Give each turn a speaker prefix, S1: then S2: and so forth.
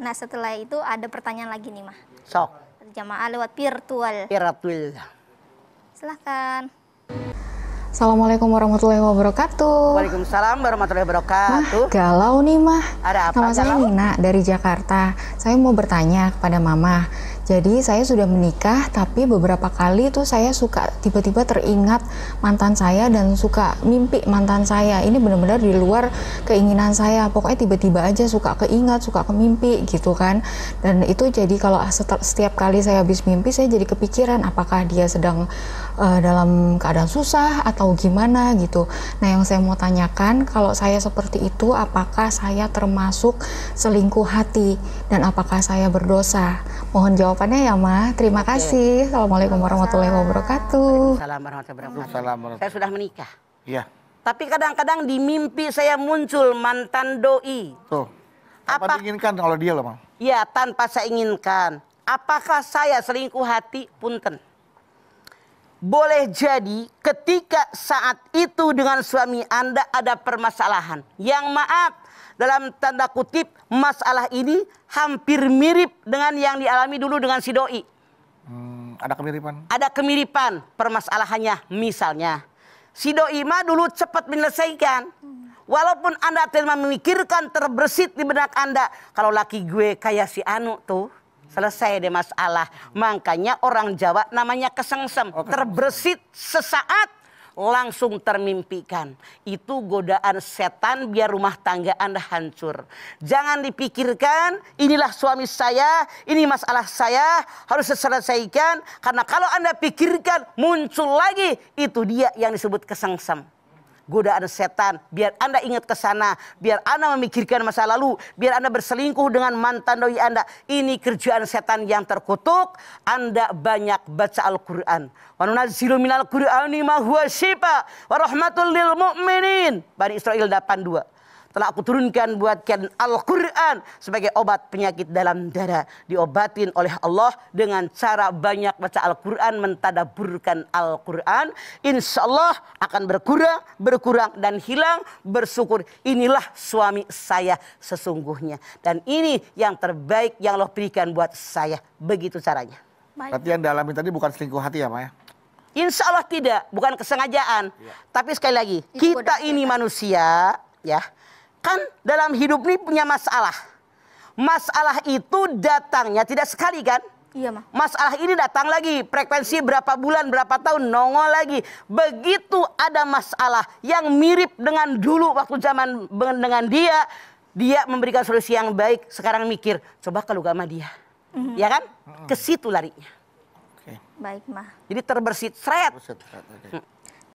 S1: Nah setelah itu ada pertanyaan lagi nih mah. Sok. Jamaah lewat virtual.
S2: Virtual. Silahkan.
S1: Assalamualaikum warahmatullahi
S2: wabarakatuh. Waalaikumsalam warahmatullahi wabarakatuh. Mah,
S1: galau nih mah. Ada apa? Nama saya Nina dari Jakarta. Saya mau bertanya kepada Mama jadi saya sudah menikah tapi beberapa kali itu saya suka tiba-tiba teringat mantan saya dan suka mimpi mantan saya. Ini benar-benar di luar keinginan saya. Pokoknya tiba-tiba aja suka keingat, suka kemimpi gitu kan. Dan itu jadi kalau setiap kali saya habis mimpi saya jadi kepikiran apakah dia sedang uh, dalam keadaan susah atau gimana gitu. Nah, yang saya mau tanyakan kalau saya seperti itu apakah saya termasuk selingkuh hati dan apakah saya berdosa? Mohon jawab jawabannya ya Ma. Terima Oke. kasih. Assalamualaikum warahmatullahi wabarakatuh.
S2: Salam Assalamualaikum Saya sudah menikah. Iya. Tapi kadang-kadang di mimpi saya muncul mantan doi. Tuh. Apa, apa diinginkan kalau dia loh, ma? Iya, tanpa saya inginkan. Apakah saya selingkuh hati? Punten boleh jadi ketika saat itu dengan suami Anda ada permasalahan. Yang maaf, dalam tanda kutip masalah ini hampir mirip dengan yang dialami dulu dengan si doi.
S1: Hmm, ada kemiripan?
S2: Ada kemiripan permasalahannya misalnya. Si doi mah dulu cepat menyelesaikan. Walaupun Anda terima memikirkan terbersit di benak Anda. Kalau laki gue kayak si Anu tuh Selesai deh masalah. Makanya orang Jawa namanya oh, kesengsem. terbersit sesaat langsung termimpikan. Itu godaan setan biar rumah tangga Anda hancur. Jangan dipikirkan inilah suami saya, ini masalah saya harus diselesaikan. Karena kalau Anda pikirkan muncul lagi itu dia yang disebut kesengsem godaan setan. Biar Anda ingat ke sana, biar Anda memikirkan masa lalu, biar Anda berselingkuh dengan mantan doi Anda. Ini kerjaan setan yang terkutuk. Anda banyak baca Al-Qur'an. Wa minal Qur'ani ma wa rahmatul mu'minin. Bani Israel 82 telah aku turunkan buatkan Al-Quran sebagai obat penyakit dalam darah. Diobatin oleh Allah dengan cara banyak baca Al-Quran, mentadaburkan Al-Quran. Insya Allah akan berkurang, berkurang dan hilang, bersyukur. Inilah suami saya sesungguhnya. Dan ini yang terbaik yang Allah berikan buat saya. Begitu caranya. Berarti yang dalami tadi bukan selingkuh hati ya Maya? Insya Allah tidak, bukan kesengajaan. Ya. Tapi sekali lagi, kita ini manusia ya kan dalam hidup ini punya masalah. Masalah itu datangnya tidak sekali kan? Iya, Ma. Masalah ini datang lagi, frekuensi berapa bulan, berapa tahun, nongol lagi. Begitu ada masalah yang mirip dengan dulu waktu zaman dengan dia, dia memberikan solusi yang baik. Sekarang mikir, coba kalau gak sama dia. Mm-hmm. Ya kan? Mhm. Kesitu situ larinya.
S1: Okay. Baik, Ma.
S2: Jadi terbersih, seret. Terbersit, seret hmm.